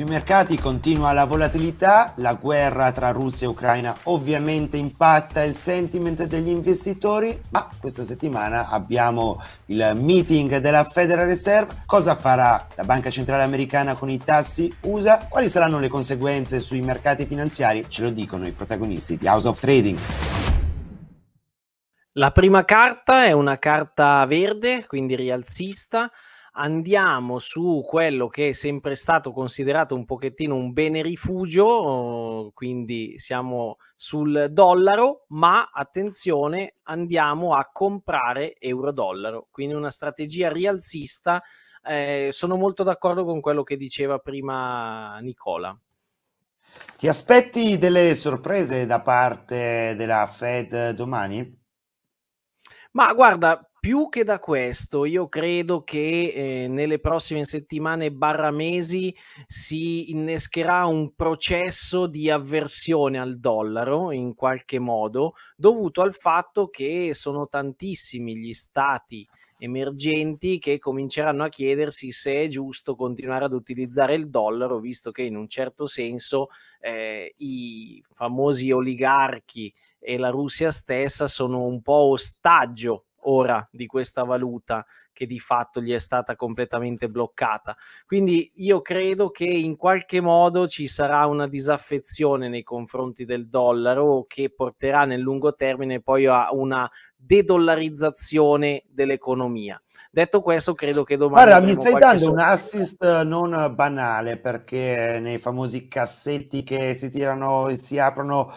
Sui mercati continua la volatilità, la guerra tra Russia e Ucraina ovviamente impatta il sentiment degli investitori, ma questa settimana abbiamo il meeting della Federal Reserve. Cosa farà la Banca Centrale Americana con i tassi USA? Quali saranno le conseguenze sui mercati finanziari? Ce lo dicono i protagonisti di House of Trading. La prima carta è una carta verde, quindi rialzista andiamo su quello che è sempre stato considerato un pochettino un bene rifugio, oh, quindi siamo sul dollaro, ma attenzione, andiamo a comprare euro-dollaro, quindi una strategia rialzista. Eh, sono molto d'accordo con quello che diceva prima Nicola. Ti aspetti delle sorprese da parte della Fed domani? Ma guarda, più che da questo, io credo che eh, nelle prossime settimane barra mesi si innescherà un processo di avversione al dollaro in qualche modo, dovuto al fatto che sono tantissimi gli stati emergenti che cominceranno a chiedersi se è giusto continuare ad utilizzare il dollaro, visto che in un certo senso eh, i famosi oligarchi e la Russia stessa sono un po' ostaggio ora di questa valuta che di fatto gli è stata completamente bloccata. Quindi io credo che in qualche modo ci sarà una disaffezione nei confronti del dollaro che porterà nel lungo termine poi a una dedollarizzazione dell'economia. Detto questo, credo che domani... Guarda, mi stai dando sorpresa. un assist eh, non banale perché nei famosi cassetti che si tirano e si aprono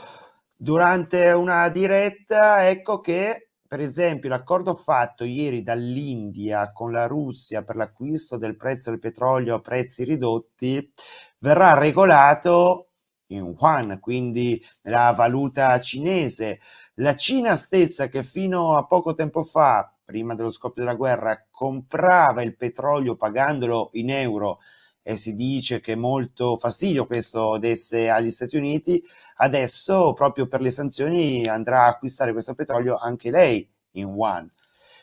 durante una diretta, ecco che per esempio l'accordo fatto ieri dall'India con la Russia per l'acquisto del prezzo del petrolio a prezzi ridotti verrà regolato in yuan, quindi la valuta cinese. La Cina stessa che fino a poco tempo fa, prima dello scoppio della guerra, comprava il petrolio pagandolo in euro e si dice che molto fastidio questo desse agli Stati Uniti, adesso proprio per le sanzioni andrà a acquistare questo petrolio anche lei in One.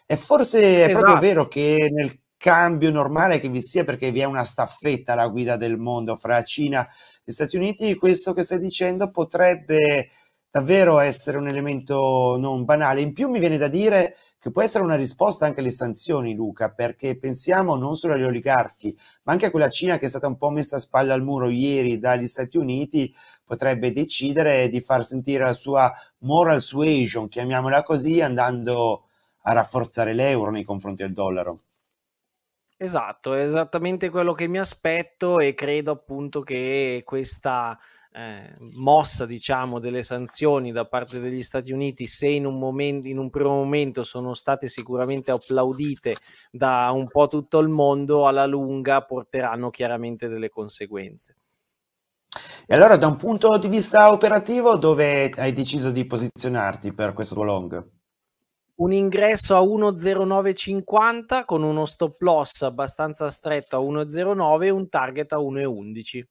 E forse esatto. è proprio esatto. vero che nel cambio normale che vi sia perché vi è una staffetta alla guida del mondo fra Cina e Stati Uniti, questo che stai dicendo potrebbe davvero essere un elemento non banale. In più mi viene da dire che può essere una risposta anche alle sanzioni, Luca, perché pensiamo non solo agli oligarchi, ma anche a quella Cina che è stata un po' messa a spalla al muro ieri dagli Stati Uniti, potrebbe decidere di far sentire la sua moral suasion, chiamiamola così, andando a rafforzare l'euro nei confronti del dollaro. Esatto, è esattamente quello che mi aspetto e credo appunto che questa eh, mossa diciamo, delle sanzioni da parte degli Stati Uniti, se in un, momento, in un primo momento sono state sicuramente applaudite da un po' tutto il mondo, alla lunga porteranno chiaramente delle conseguenze. E allora da un punto di vista operativo dove hai deciso di posizionarti per questo tuo long? un ingresso a 1,0950 con uno stop loss abbastanza stretto a 1,09 e un target a 1,11.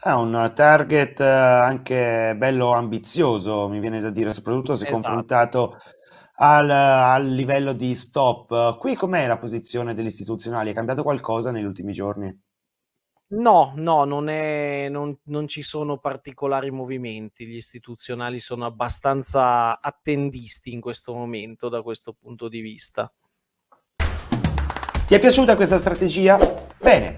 È ah, un target eh, anche bello ambizioso, mi viene da dire, soprattutto se esatto. confrontato al, al, livello di stop. Qui com'è la posizione degli istituzionali? È cambiato qualcosa negli ultimi giorni? No, no, non, è, non, non ci sono particolari movimenti. Gli istituzionali sono abbastanza attendisti in questo momento da questo punto di vista. Ti è piaciuta questa strategia? Bene,